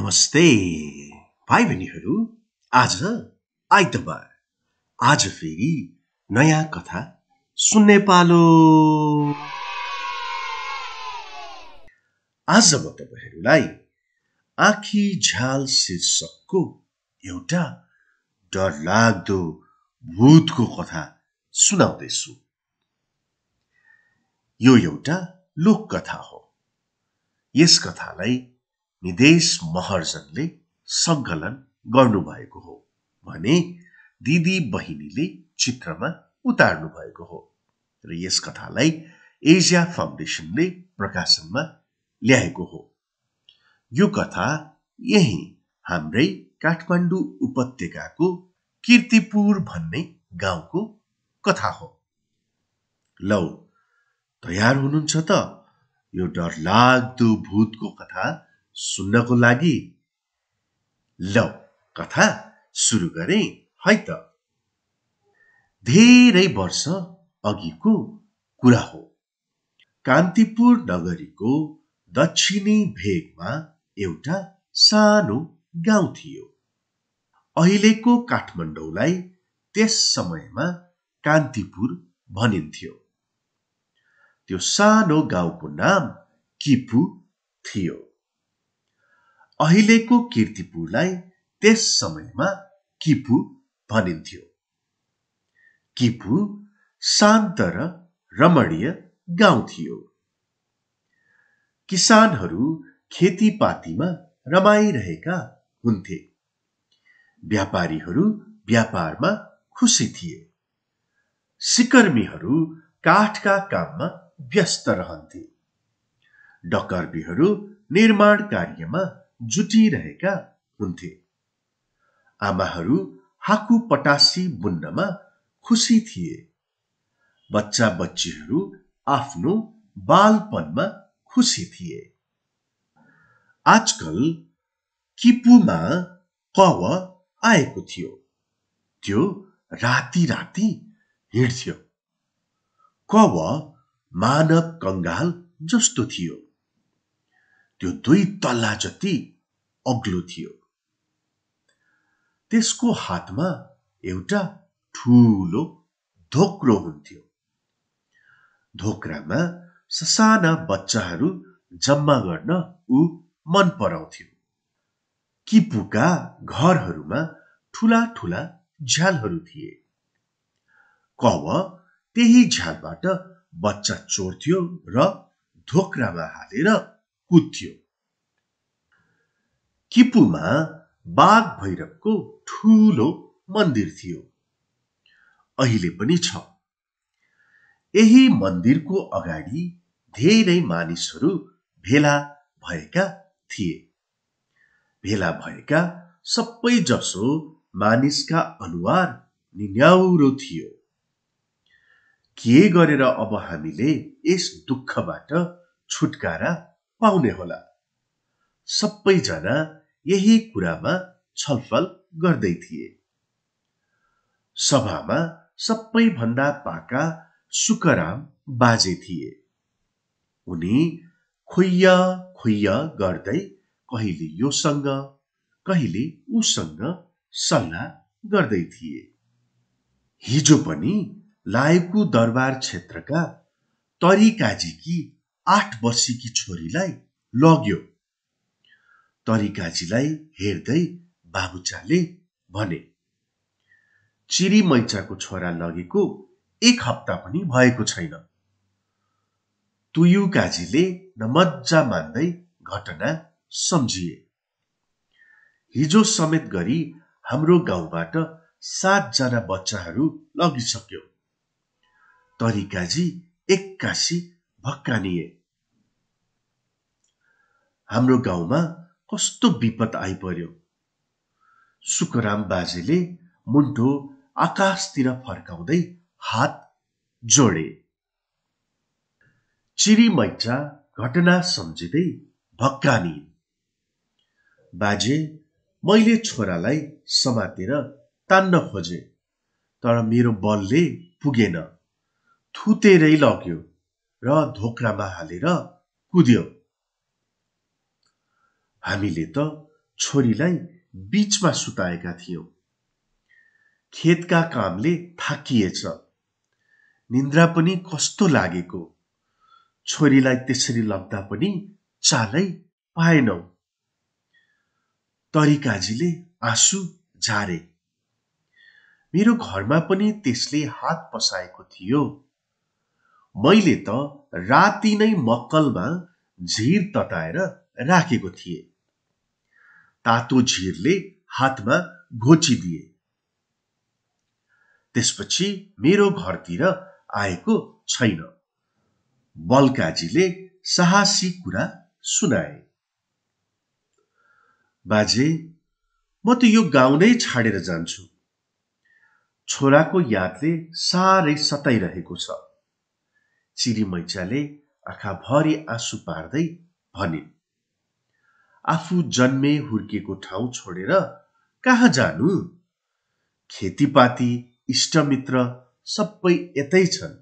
नमस्ते भाइ बहिनीहरू आज आइतबार आज फेरि नयाँ कथा सुन्ने पालो आज म तपाईँहरूलाई आँखी झ्याल शीर्षकको एउटा डरलाग्दो भूतको कथा सुनाउँदैछु यो एउटा लोक कथा हो यस कथालाई निदेश महर्जनले सङ्कलन गर्नुभएको हो भने दिदी बहिनीले चित्रमा उतार्नु भएको हो र यस कथालाई एजिया फाउन्डेसनले प्रकाशनमा ल्याएको हो यो कथा यही हाम्रै काठमाडौँ उपत्यकाको किर्तिपुर भन्ने गाउँको कथा हो लौ तयार हुनुहुन्छ त यो डरलाग्दो भूतको कथा सुन्नको लागि ल कथा सुरु गरे है त धेरै वर्ष अघिको कुरा हो कान्तिपुर नगरीको दक्षिणी भेगमा एउटा सानो गाउँ थियो अहिलेको काठमाडौँलाई त्यस समयमा कान्तिपुर भनिन्थ्यो त्यो सानो गाउँको नाम किपु थियो अहिलेको किर्तिपुरलाई त्यस समयमा किपु भनिन्थ्यो किपु शान्त र रमणीय गाउँ थियो किसानहरू खेतीपातीमा रमाइरहेका हुन्थे व्यापारीहरू व्यापारमा खुसी थिए सिकर्मीहरू काठका काममा व्यस्त रहन्थे डकर्मीहरू निर्माण कार्यमा जुटिरहेका हुन्थे आमाहरू हाकु पटासी बुन्नमा खुसी थिए बच्चा बच्चीहरू आफ्नो बालपनमा खुसी थिए आजकल किपुमा कव आएको थियो त्यो राति राति हिँड्थ्यो कव मानव कंगाल जस्तो थियो त्यो दुई तल्ला जति अग्लो थियो त्यसको हातमा एउटा ठुलो धोक्रो हुन्थ्यो धोक्रामा ससाना बच्चाहरू जम्मा गर्न ऊ मन पराउँथ्यो किपुका घरहरूमा ठुला ठुला झ्यालहरू थिए कव त्यही झ्यालबाट बच्चा चोर्थ्यो र धोक्रामा हालेर कुद्यो किपुमा बाघ भैरवको ठुलो मन्दिर थियो अहिले पनि छ यही मन्दिरको अगाडि धेरै मानिसहरू भेला भएका थिए भेला भएका जसो मानिसका अनुहार निन्याउरो थियो के गरेर अब हामीले यस दुःखबाट छुटकारा पाउने होला सबैजना यही कुरामा छलफल गर्दै थिए सभामा सबैभन्दा पाका सुकराम बाजे थिए उनी खुइया खुइया गर्दै कहिले योसँग कहिले उसँग सल्लाह गर्दै थिए हिजो पनि लायकु दरबार क्षेत्रका तरिकाजीकी आठ वर्षीकी छोरीलाई लग्यो तरिकाजीलाई हेर्दै बाबुचाले भने चिरी मैचाको छोरा लगेको एक हप्ता पनि भएको छैन तुयु काजीले नमज्जा मान्दै घटना सम्झिए हिजो समेत गरी हाम्रो गाउँबाट सातजना बच्चाहरू लगिसक्यो तरिकाजी एक्कासी भक्कानिए हाम्रो गाउँमा कस्तो विपद आइपर्यो सुकराम बाजेले मुन्टो आकाशतिर फर्काउँदै हात जोडे चिरी मैचा घटना सम्झिँदै भक्कानी बाजे मैले छोरालाई समातेर तान्न खोजे तर मेरो बलले पुगेन थुतेरै लग्यो र धोक्रामा हालेर कुद्यो हामीले त छोरीलाई बीचमा सुताएका थियौँ खेतका कामले थाकिएछ निन्द्रा पनि कस्तो लागेको छोरीलाई त्यसरी लग्दा पनि चालै पाएनौ तरिकाजीले आँसु झारे मेरो घरमा पनि त्यसले हात पसाएको थियो मैले त राति नै मक्कलमा झिर तताएर राखेको थिएँ तातो झिरले हातमा घोचिदिए त्यसपछि मेरो घरतिर आएको छैन बलकाजीले साहसी कुरा सुनाए बाजे म त यो गाउँ नै छाडेर जान्छु छोराको यादले साह्रै सताइरहेको छ सिरी मैचाले आँखाभरि आँसु पार्दै भनिन् आफू जन्मे हुर्किएको ठाउँ छोडेर कहाँ जानु खेतीपाती इष्टमित्र सबै यतै छन्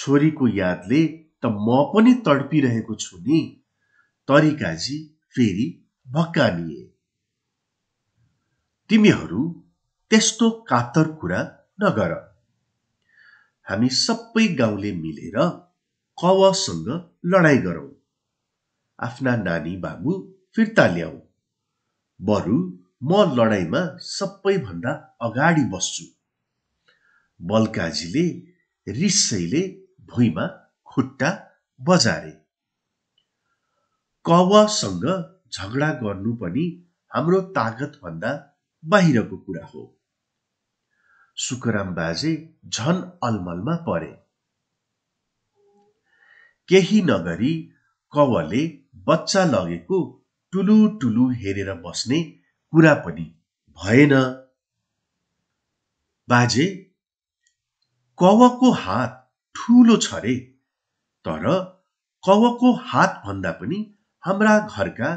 छोरीको यादले त म पनि तडपिरहेको छु नि तरिकाजी फेरि भक्कानिए तिमीहरू त्यस्तो कातर कुरा नगर हामी सबै गाउँले मिलेर कवसँग लडाईँ गरौँ आफ्ना नानी बाबु फिर्ता ल्याऊ बरु म लडाईँमा सबैभन्दा अगाडि बस्छु बलकाजीले रिसैले भुइँमा खुट्टा बजारे कवसँग झगडा गर्नु पनि हाम्रो तागतभन्दा बाहिरको कुरा हो सुकराम बाजे झन अलमलमा परे केही नगरी कवले बच्चा लगेको टुलु टुलु हेरेर बस्ने कुरा पनि भएन बाजे कवको हात ठुलो छ रे तर कवको हात भन्दा पनि हाम्रा घरका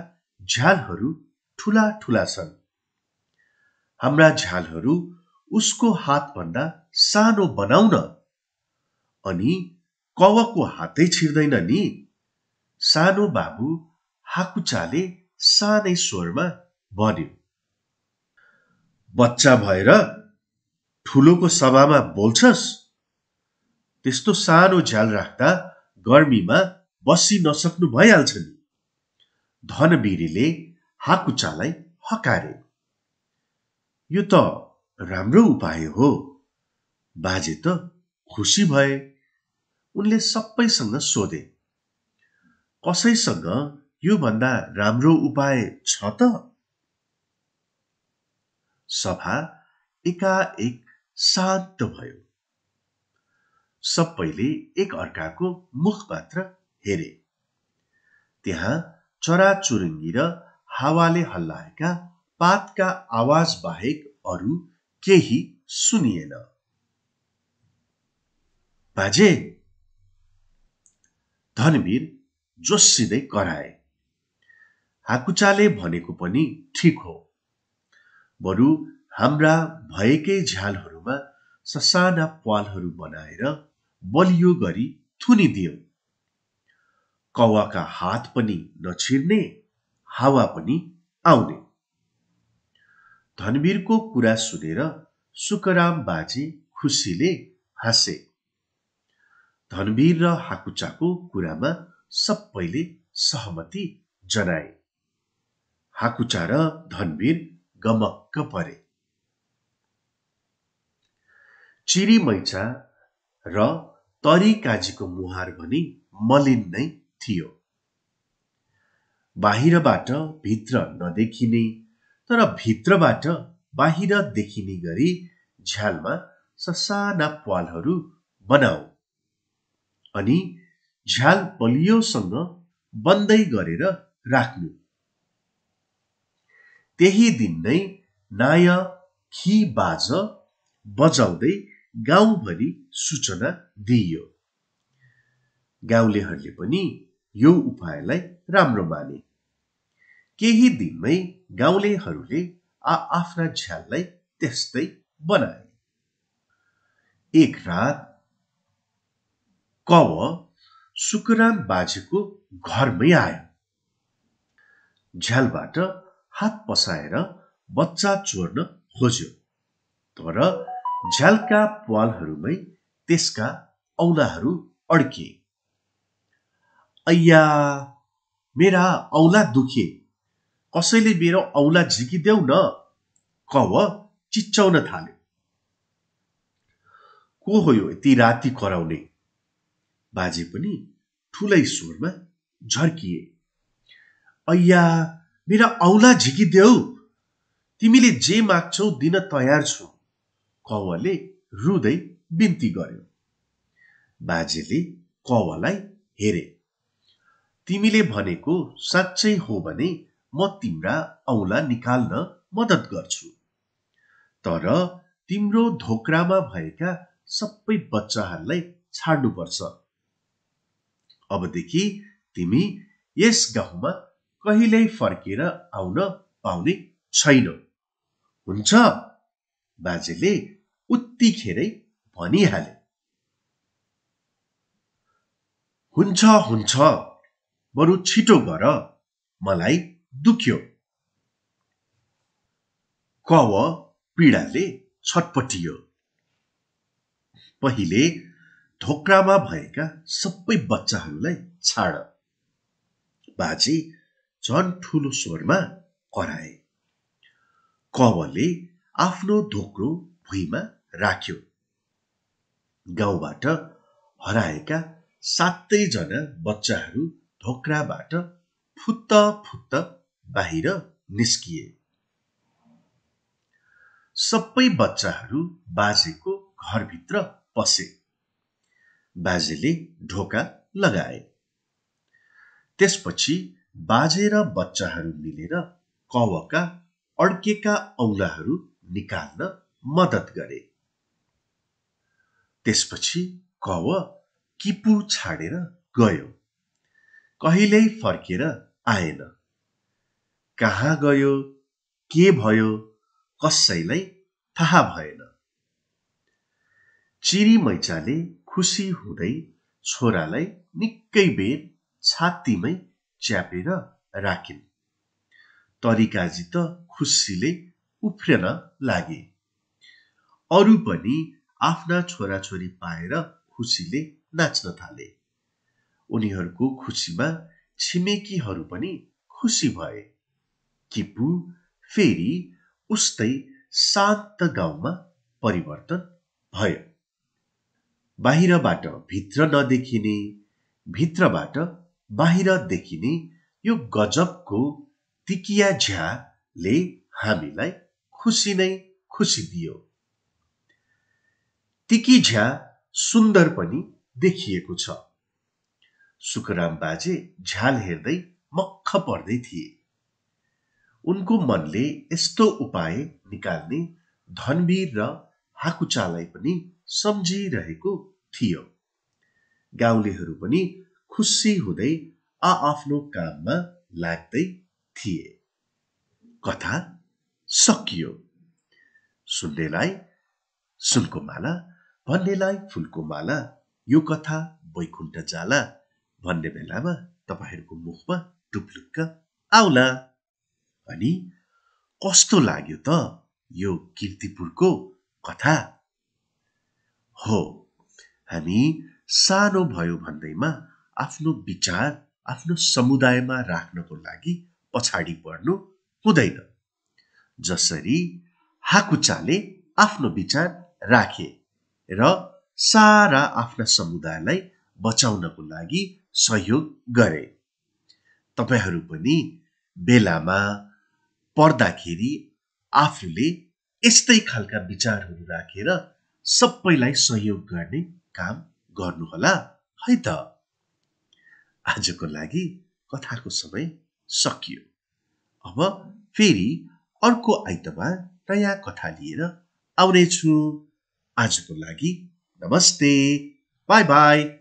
झ्यालहरू ठुला ठुला छन् हाम्रा झ्यालहरू उसको हातभन्दा सानो बनाउन अनि कवको हातै छिर्दैन नि सानो बाबु हाकुचाले सानै स्वरमा भन्यो बच्चा भएर ठुलोको सभामा बोल्छस् त्यस्तो सानो झ्याल राख्दा गर्मीमा बसी नसक्नु भइहाल्छ नि धनबेरीले हाकुचालाई हकारे यो त राम्रो उपाय हो बाजे त खुसी भए उनले सबैसँग सोधे कसैसँग भन्दा राम्रो उपाय छ त सभा एकाएक शान्त भयो सबैले एक अर्काको मुख मात्र हेरे त्यहाँ चराचुरुङ्गी र हावाले हल्लाएका पातका आवाज बाहेक अरू केही सुनिएन बाजे धनवीर जोसिँदै कराए हाकुचाले भनेको पनि ठिक हो बरु हाम्रा भएकै झ्यालहरूमा ससाना प्वालहरू बनाएर बलियो गरी थुनिदियो कौवाका हात पनि नछिर्ने हावा पनि आउने धनवीरको कुरा सुनेर सुकराम बाजे खुसीले हाँसे धनवीर र हाकुचाको कुरामा सबैले सहमति जनाए हाकुचा र धनवीर गमक्क परे चिरी मैचा र तरी काजीको मुहार भने मलिन नै थियो बाहिरबाट भित्र नदेखिने तर भित्रबाट बाहिर देखिने गरी झ्यालमा ससाना प्वालहरू बनाऊ अनि झ्याल बलियोसँग बन्दै गरेर राख्नु त्यही दिन नै नाय खी बाज बजाउँदै गाउँभरि सूचना दिइयो गाउँलेहरूले पनि यो उपायलाई राम्रो माने केही दिनमै गाउँलेहरूले आ आफ्ना झ्याललाई त्यस्तै बनाए। एक रात कव सुकराम बाजेको घरमै आयो। झ्यालबाट हात पसाएर बच्चा चोर्न खोज्यो तर झ्यालका प्वालहरूमै त्यसका औलाहरू अड्किए। "अय्या! मेरा औला दुखे। कसैले मेरो औला झिकिदेऊ न कव चिच्याउन थाल्यो को हो यो यति राति कराउने बाजे पनि ठुलै स्वरमा झर्किए अय्या मेरा औला झिकिदेऊ तिमीले जे माग्छौ दिन तयार छु कवले रुदै बिन्ती गर्यो बाजेले कवलाई हेरे तिमीले भनेको साँच्चै हो भने म तिम्रा औला निकाल्न मद्दत गर्छु तर तिम्रो धोक्रामा भएका सबै बच्चाहरूलाई छाड्नुपर्छ अबदेखि तिमी यस गाउँमा कहिल्यै फर्केर आउन पाउने छैनौ हुन्छ बाजेले उत्तिखेरै भनिहाले हुन्छ हुन्छ बरु छिटो गर मलाई दुख्यो कव पीडाले छटपटियो पहिले धोक्रामा भएका सबै बच्चाहरूलाई छाड बाजे झन ठुलो स्वरमा कराए कवले आफ्नो धोक्रो भुइँमा राख्यो गाउँबाट हराएका सातैजना बच्चाहरू ढोक्राबाट फुत्त फुत्त बाहिर निस्किए सबै बच्चाहरू बाजेको घरभित्र पसे बाजेले ढोका लगाए त्यसपछि बाजे र बच्चाहरू मिलेर कवका अड्केका औलाहरू निकाल्न मद्दत गरे त्यसपछि कव किपु छाडेर गयो कहिल्यै फर्केर आएन कहाँ गयो के भयो कसैलाई थाहा भएन चिरी मैचाले खुसी हुँदै छोरालाई निकै बेर छातीमै च्यापेर राखिन् तरिकाजी त खुसीले उफ्रेन लागे अरू पनि आफ्ना छोराछोरी पाएर खुसीले नाच्न थाले उनीहरूको खुसीमा छिमेकीहरू पनि खुसी भए किपु फेरि उस्तै शान्त गाउँमा परिवर्तन भयो बाहिरबाट भित्र नदेखिने भित्रबाट बाहिर देखिने यो गजबको तिकिया झ्याले हामीलाई खुसी नै खुसी दियो तिकी झ्या सुन्दर पनि देखिएको छ सुकराम बाजे झ्याल हेर्दै मक्ख पर्दै थिए उनको मनले यस्तो उपाय निकाल्ने धनवीर र हाकुचालाई पनि सम्झिरहेको थियो गाउँलेहरू पनि खुसी हुँदै आफ्नो काममा लाग्दै थिए कथा सकियो सुन्नेलाई सुनको माला भन्नेलाई फुलको माला यो कथा वैकुण्ठ जाला भन्ने बेलामा तपाईँहरूको मुखमा टुप्लुक्क आउला अनि कस्तो लाग्यो त यो किर्तिपुरको कथा हो हामी सानो भयो भन्दैमा आफ्नो विचार आफ्नो समुदायमा राख्नको लागि पछाडि बढ्नु हुँदैन जसरी हाकुचाले आफ्नो विचार राखे र सारा आफ्ना समुदायलाई बचाउनको लागि सहयोग गरे तपाईँहरू पनि बेलामा पढ्दाखेरि आफूले यस्तै खालका विचारहरू राखेर सबैलाई सहयोग गर्ने काम गर्नुहोला है त आजको लागि कथाको समय सकियो अब फेरि अर्को आइतबार नयाँ कथा लिएर आउनेछु आजको लागि नमस्ते बाई बाई